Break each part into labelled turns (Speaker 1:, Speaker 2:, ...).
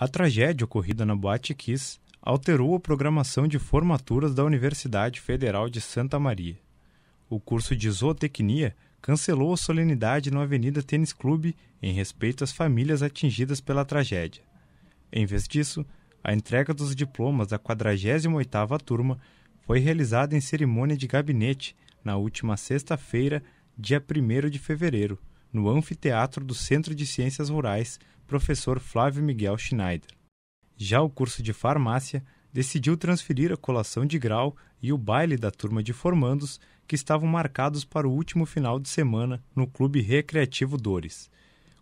Speaker 1: A tragédia ocorrida na Boate Kiss alterou a programação de formaturas da Universidade Federal de Santa Maria. O curso de zootecnia cancelou a solenidade no Avenida Tênis Clube em respeito às famílias atingidas pela tragédia. Em vez disso, a entrega dos diplomas da 48ª turma foi realizada em cerimônia de gabinete na última sexta-feira, dia 1 de fevereiro, no anfiteatro do Centro de Ciências Rurais, professor Flávio Miguel Schneider. Já o curso de farmácia decidiu transferir a colação de grau e o baile da turma de formandos que estavam marcados para o último final de semana no Clube Recreativo Dores.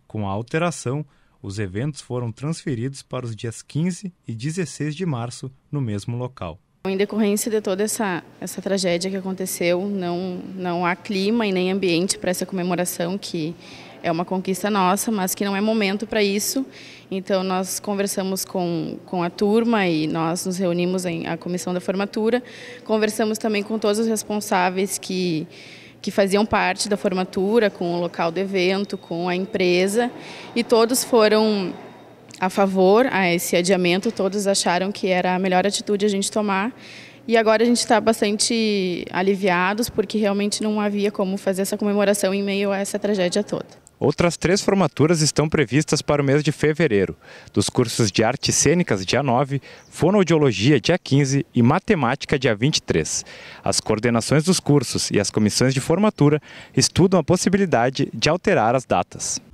Speaker 1: Com a alteração, os eventos foram transferidos para os dias 15 e 16 de março no mesmo local.
Speaker 2: Em decorrência de toda essa, essa tragédia que aconteceu, não, não há clima e nem ambiente para essa comemoração que é uma conquista nossa, mas que não é momento para isso. Então, nós conversamos com, com a turma e nós nos reunimos em a comissão da formatura, conversamos também com todos os responsáveis que que faziam parte da formatura, com o local do evento, com a empresa, e todos foram a favor a esse adiamento, todos acharam que era a melhor atitude a gente tomar. E agora a gente está bastante aliviados, porque realmente não havia como fazer essa comemoração em meio a essa tragédia toda.
Speaker 1: Outras três formaturas estão previstas para o mês de fevereiro, dos cursos de Artes Cênicas, dia 9, Fonoaudiologia, dia 15 e Matemática, dia 23. As coordenações dos cursos e as comissões de formatura estudam a possibilidade de alterar as datas.